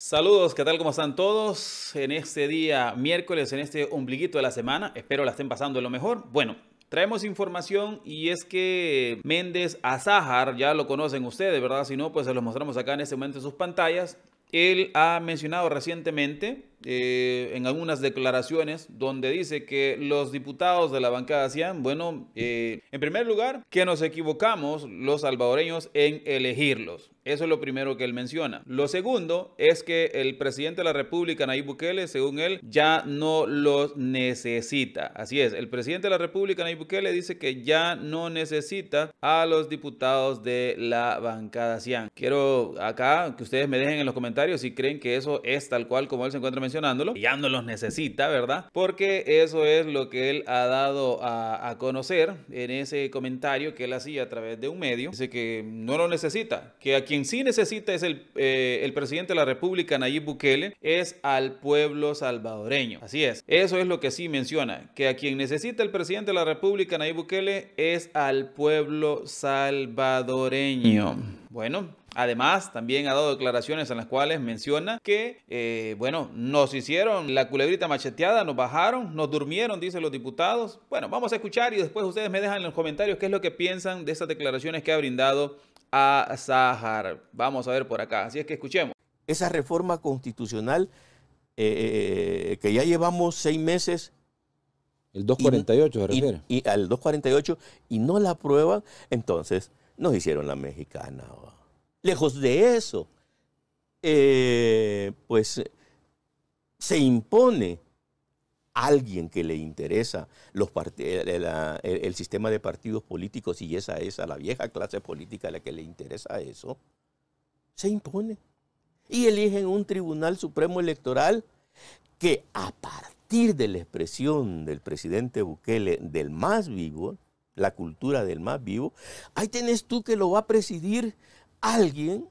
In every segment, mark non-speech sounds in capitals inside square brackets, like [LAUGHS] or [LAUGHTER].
Saludos, ¿qué tal? ¿Cómo están todos? En este día miércoles, en este ombliguito de la semana, espero la estén pasando lo mejor. Bueno, Traemos información y es que Méndez Azahar, ya lo conocen ustedes, ¿verdad? Si no, pues se los mostramos acá en este momento en sus pantallas. Él ha mencionado recientemente eh, en algunas declaraciones donde dice que los diputados de la bancada hacían, bueno, eh, en primer lugar, que nos equivocamos los salvadoreños en elegirlos. Eso es lo primero que él menciona. Lo segundo es que el presidente de la República, Nayib Bukele, según él, ya no los necesita. Así es, el presidente de la República, Nayib Bukele, dice que ya no necesita a los diputados de la bancada CIAN. Quiero acá que ustedes me dejen en los comentarios si creen que eso es tal cual como él se encuentra mencionándolo. Ya no los necesita, ¿verdad? Porque eso es lo que él ha dado a, a conocer en ese comentario que él hacía a través de un medio. Dice que no lo necesita, que a quien sí necesita es eh, el, presidente de la República, Nayib Bukele, es al pueblo salvadoreño. Así es, eso es lo que sí menciona, que a quien necesita el presidente de la República, Nayib Bukele, es al pueblo salvadoreño. Bueno, Además, también ha dado declaraciones en las cuales menciona que, eh, bueno, nos hicieron la culebrita macheteada, nos bajaron, nos durmieron, dicen los diputados. Bueno, vamos a escuchar y después ustedes me dejan en los comentarios qué es lo que piensan de estas declaraciones que ha brindado a Sahar. Vamos a ver por acá. Así es que escuchemos. Esa reforma constitucional eh, eh, eh, que ya llevamos seis meses. El 248 y, se Y, al 248 y no la aprueban, entonces nos hicieron la mexicana. Lejos de eso, pues se impone alguien que le interesa el, sistema de partidos políticos y esa es a la vieja clase política a la que le interesa eso, se impone. Y eligen un Tribunal Supremo Electoral que a partir de la expresión del presidente Bukele del más vivo, la cultura del más vivo, ahí tenés tú que lo va a presidir alguien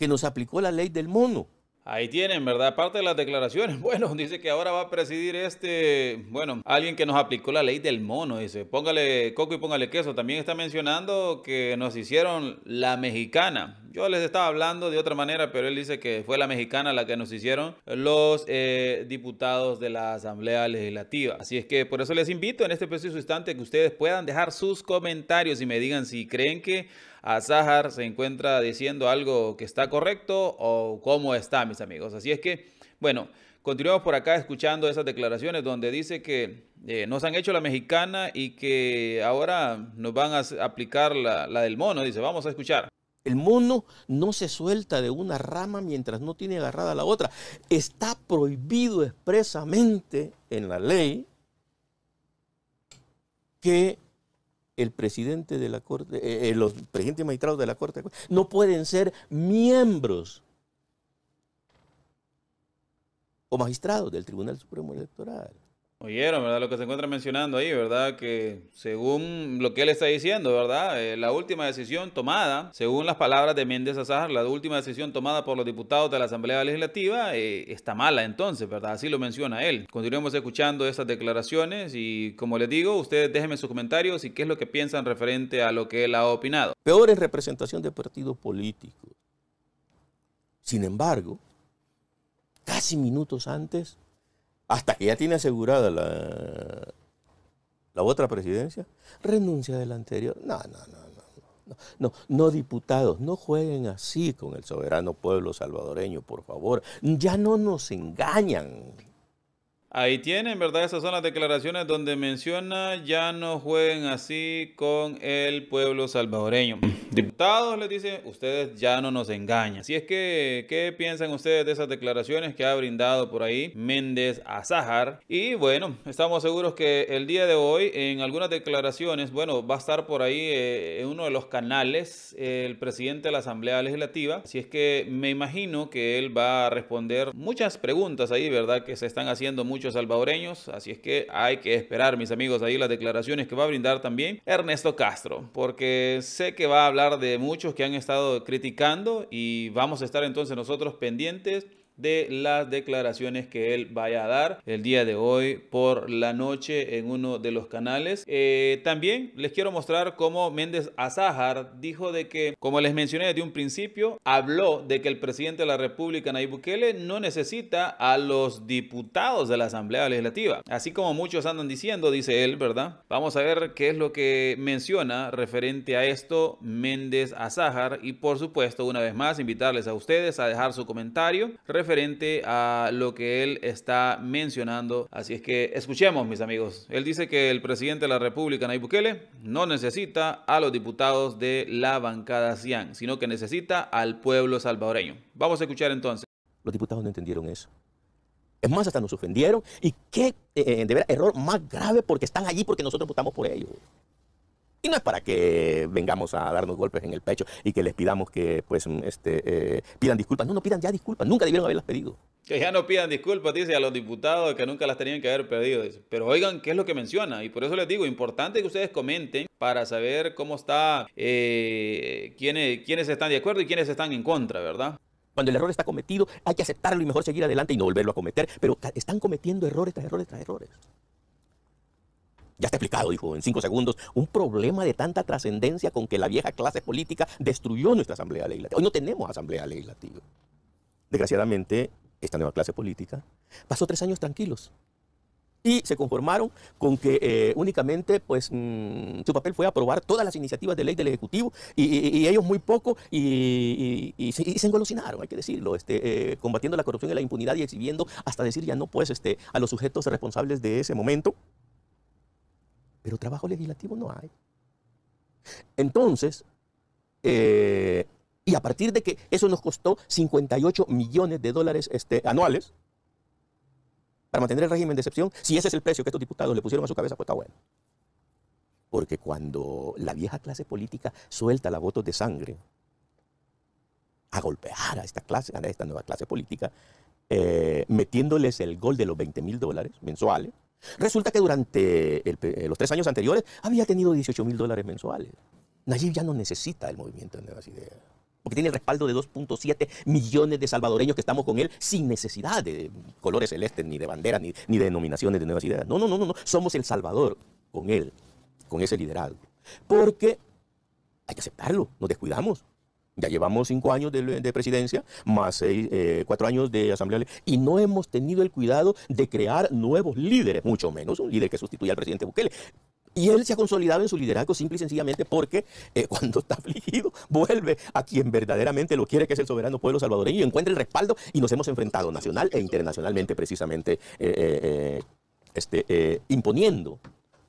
que nos aplicó la ley del mono Ahí tienen, ¿verdad? Aparte de las declaraciones, [LAUGHS] bueno, dice que ahora va a presidir este, bueno, alguien que nos aplicó la ley del mono, dice, póngale coco y póngale queso. También está mencionando que nos hicieron la mexicana. Yo les estaba hablando de otra manera, pero él dice que fue la mexicana la que nos hicieron los eh, diputados de la Asamblea Legislativa. Así es que por eso les invito en este preciso instante que ustedes puedan dejar sus comentarios y me digan si creen que Zahar se encuentra diciendo algo que está correcto o cómo está, mis amigos. Así es que, bueno, continuamos por acá escuchando esas declaraciones donde dice que eh, nos han hecho la mexicana y que ahora nos van a aplicar la, la del mono. Dice, vamos a escuchar. El mono no se suelta de una rama mientras no tiene agarrada la otra. Está prohibido expresamente en la ley que el presidente de la Corte, eh, eh, los presidentes magistrados de la Corte no pueden ser miembros o magistrados del Tribunal Supremo Electoral. Oyeron, ¿verdad? Lo que se encuentra mencionando ahí, ¿verdad? Que según lo que él está diciendo, ¿verdad? Eh, la última decisión tomada, según las palabras de Méndez Azar, la última decisión tomada por los diputados de la Asamblea Legislativa eh, está mala entonces, ¿verdad? Así lo menciona él. Continuemos escuchando estas declaraciones y como les digo, ustedes déjenme sus comentarios y qué es lo que piensan referente a lo que él ha opinado. Peor es representación de partidos políticos. Sin embargo, casi minutos antes hasta que ya tiene asegurada la, la otra presidencia, renuncia de la anterior. no, no, no. No, no, no, diputados, no jueguen así con el soberano pueblo salvadoreño, por favor. Ya no nos engañan. Ahí tienen, ¿verdad? Esas son las declaraciones donde menciona, ya no jueguen así con el pueblo salvadoreño. Mm, Diputados les dice, ustedes ya no nos engañan. Si es que, ¿qué piensan ustedes de esas declaraciones que ha brindado por ahí Méndez Azahar? Y bueno, estamos seguros que el día de hoy en algunas declaraciones, bueno, va a estar por ahí eh, en uno de los canales el presidente de la Asamblea Legislativa. Si es que me imagino que él va a responder muchas preguntas ahí, ¿verdad? Que se están haciendo muchas salvadoreños, así es que hay que esperar, mis amigos, ahí las declaraciones que va a brindar también Ernesto Castro, porque sé que va a hablar de muchos que han estado criticando y vamos a estar entonces nosotros pendientes de las declaraciones que él vaya a dar el día de hoy por la noche en uno de los canales. Eh, también les quiero mostrar cómo Méndez Azájar dijo de que, como les mencioné desde un principio, habló de que el presidente de la República, Nayib Bukele, no necesita a los diputados de la Asamblea Legislativa. Así como muchos andan diciendo, dice él, ¿verdad? Vamos a ver qué es lo que menciona referente a esto Méndez Azájar y por supuesto, una vez más, invitarles a ustedes a dejar su comentario referente a lo que él está mencionando. Así es que escuchemos, mis amigos. Él dice que el presidente de la República, Nayib Bukele, no necesita a los diputados de la bancada CIAN, sino que necesita al pueblo salvadoreño. Vamos a escuchar entonces. Los diputados no entendieron eso. Es más, hasta nos ofendieron. ¿Y qué eh, eh, error más grave porque están allí porque nosotros votamos por ellos? Y no es para que vengamos a darnos golpes en el pecho y que les pidamos que pues mm, este, eh, pidan disculpas. No, no pidan ya disculpas, nunca debieron haberlas pedido. Que ya no pidan disculpas, dice a los diputados que nunca las tenían que haber pedido. Pero oigan, ¿qué es lo que menciona? Y por eso les digo, importante que ustedes comenten para saber cómo está, eh, quiénes, quiénes están de acuerdo y quiénes están en contra, ¿verdad? Cuando el error está cometido, hay que aceptarlo y mejor seguir adelante y no volverlo a cometer. Pero están cometiendo errores tras errores tras errores. Ya está explicado, dijo en cinco segundos, un problema de tanta trascendencia con que la vieja clase política destruyó nuestra Asamblea Legislativa. Hoy no tenemos Asamblea Legislativa. Desgraciadamente, esta nueva clase política pasó tres años tranquilos y se conformaron con que eh, únicamente pues mm, su papel fue aprobar todas las iniciativas de ley del Ejecutivo y, ellos muy poco y, se, engolosinaron, hay que decirlo, este, eh, combatiendo la corrupción y la impunidad y exhibiendo hasta decir ya no pues este, a los sujetos responsables de ese momento pero trabajo legislativo no hay. Entonces, eh, y a partir de que eso nos costó 58 millones de dólares este, anuales para mantener el régimen de excepción, si ese es el precio que estos diputados le pusieron a su cabeza, pues está bueno. Porque cuando la vieja clase política suelta la voto de sangre a golpear a esta, clase, a esta nueva clase política, eh, metiéndoles el gol de los 20 mil dólares mensuales, Resulta que durante eh, los tres años anteriores había tenido 18 mil dólares mensuales. Nayib ya no necesita el movimiento de Nuevas Ideas, porque tiene el respaldo de 2.7 millones de salvadoreños que estamos con él sin necesidad de colores celestes, ni de banderas, ni, de denominaciones de Nuevas Ideas. no, no, no, no. Somos El Salvador con él, con ese liderazgo. Porque hay que aceptarlo, nos descuidamos. Ya llevamos cinco años de, presidencia, más eh, cuatro años de asamblea, y no hemos tenido el cuidado de crear nuevos líderes, mucho menos un líder que sustituya al presidente Bukele. Y él se ha consolidado en su liderazgo simple y sencillamente porque eh, [LAUGHS] cuando está afligido vuelve a quien verdaderamente lo quiere, que es el soberano pueblo salvadoreño, y encuentra el respaldo y nos hemos enfrentado nacional e internacionalmente precisamente eh, este, imponiendo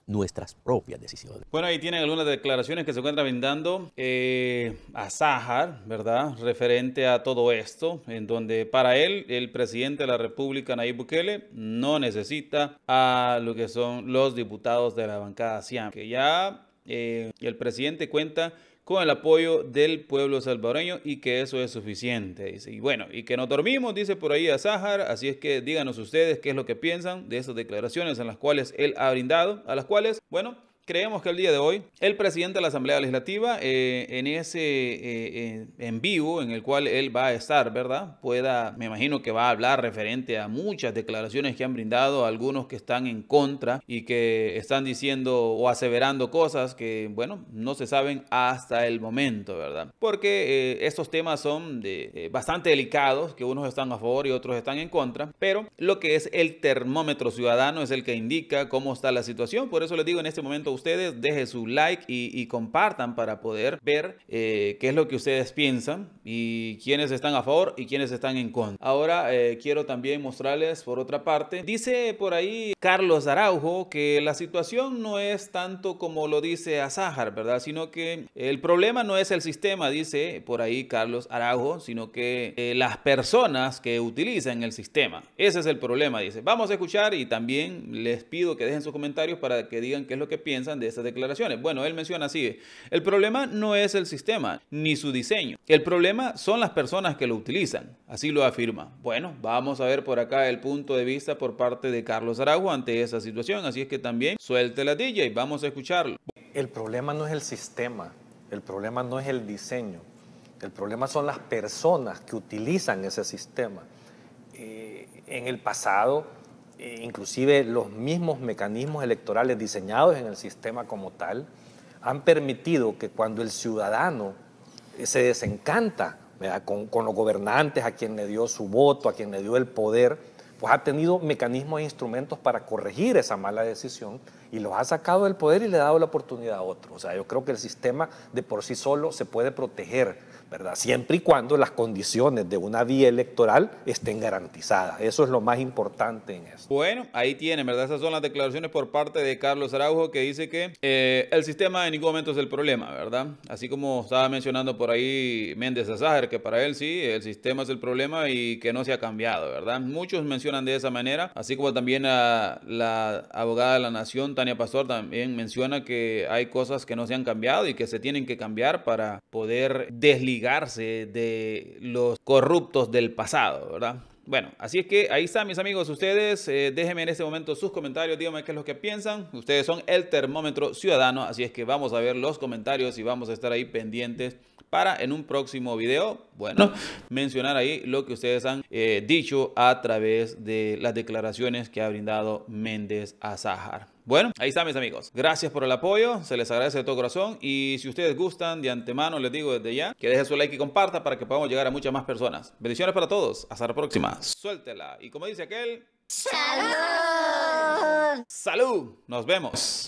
nuestras propias decisiones. Bueno, ahí tienen algunas declaraciones que se encuentran brindando eh, a Zahar, ¿verdad? Referente a todo esto, en donde para él, el presidente de la República, Nayib Bukele, no necesita a lo que son los diputados de la bancada Siam, que ya eh, el presidente cuenta con el apoyo del pueblo salvadoreño y que eso es suficiente. Dice. Y bueno, y que no dormimos, dice por ahí a Zahar, así es que díganos ustedes qué es lo que piensan de esas declaraciones en las cuales él ha brindado, a las cuales, bueno, Creemos que el día de hoy el presidente de la Asamblea Legislativa, eh, en ese eh, eh, en vivo en el cual él va a estar, ¿verdad? Pueda, me imagino que va a hablar referente a muchas declaraciones que han brindado, algunos que están en contra y que están diciendo o aseverando cosas que, bueno, no se saben hasta el momento, ¿verdad? Porque estos temas son de, bastante delicados, que unos están a favor y otros están en contra, pero lo que es el termómetro ciudadano es el que indica cómo está la situación. Por eso les digo, en este momento ustedes, dejen su like y, compartan para poder ver eh, qué es lo que ustedes piensan y quiénes están a favor y quiénes están en contra. Ahora eh, quiero también mostrarles por otra parte, dice por ahí Carlos Araujo que la situación no es tanto como lo dice Azahar ¿verdad? Sino que el problema no es el sistema, dice por ahí Carlos Araujo, sino que eh, las personas que utilizan el sistema. Ese es el problema, dice. Vamos a escuchar y también les pido que dejen sus comentarios para que digan qué es lo que piensan de estas declaraciones? Bueno, él menciona así, el problema no es el sistema ni su diseño, el problema son las personas que lo utilizan, así lo afirma. Bueno, vamos a ver por acá el punto de vista por parte de Carlos Aragua ante esa situación, así es que también suelte la DJ, vamos a escucharlo. El problema no es el sistema, el problema no es el diseño, el problema son las personas que utilizan ese sistema. Eh, en el pasado, eh, inclusive los mismos mecanismos electorales diseñados en el sistema como tal, han permitido que cuando el ciudadano eh, se desencanta con, los gobernantes, a quien le dio su voto, a quien le dio el poder, pues ha tenido mecanismos e instrumentos para corregir esa mala decisión y los ha sacado del poder y le ha dado la oportunidad a otros. O sea, yo creo que el sistema de por sí solo se puede proteger ¿verdad? Siempre y cuando las condiciones de una vía electoral estén garantizadas. Eso es lo más importante en eso. Bueno, ahí tiene. ¿verdad? Esas son las declaraciones por parte de Carlos Araujo que dice que eh, el sistema en ningún momento es el problema, ¿verdad? Así como estaba mencionando por ahí Méndez Azájer, que para él sí, el sistema es el problema y que no se ha cambiado, ¿verdad? Muchos mencionan de esa manera, así como también la abogada de la Nación, Tania Pastor, también menciona que hay cosas que no se han cambiado y que se tienen que cambiar para poder desligar de los corruptos del pasado, ¿verdad? Bueno, así es que ahí están mis amigos, ustedes, eh, déjenme en este momento sus comentarios, díganme qué es lo que piensan, ustedes son el termómetro ciudadano, así es que vamos a ver los comentarios y vamos a estar ahí pendientes para en un próximo video, bueno, mencionar ahí lo que ustedes han eh, dicho a través de las declaraciones que ha brindado Méndez a Zahar. Bueno, ahí está mis amigos. Gracias por el apoyo, se les agradece de todo corazón y si ustedes gustan, de antemano les digo desde ya que dejen su like y compartan para que podamos llegar a muchas más personas. Bendiciones para todos, hasta la próxima. Suéltela y como dice aquel... ¡Salud! ¡Salud! Nos vemos.